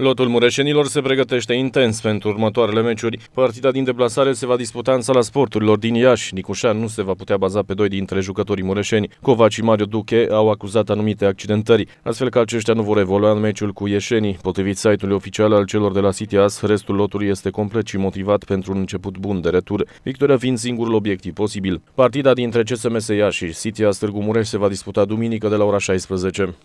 Lotul mureșenilor se pregătește intens pentru următoarele meciuri. Partida din deplasare se va disputa în sala sporturilor din Iași. Nicușan nu se va putea baza pe doi dintre jucătorii mureșeni. Covaci și Mario Duche au acuzat anumite accidentări, astfel că aceștia nu vor evolua în meciul cu ieșenii. Potrivit site-ului oficial al celor de la City As, restul lotului este complet și motivat pentru un început bun de retur, victoria fiind singurul obiectiv posibil. Partida dintre CSMS Iași și As Târgu Mureș se va disputa duminică de la ora 16.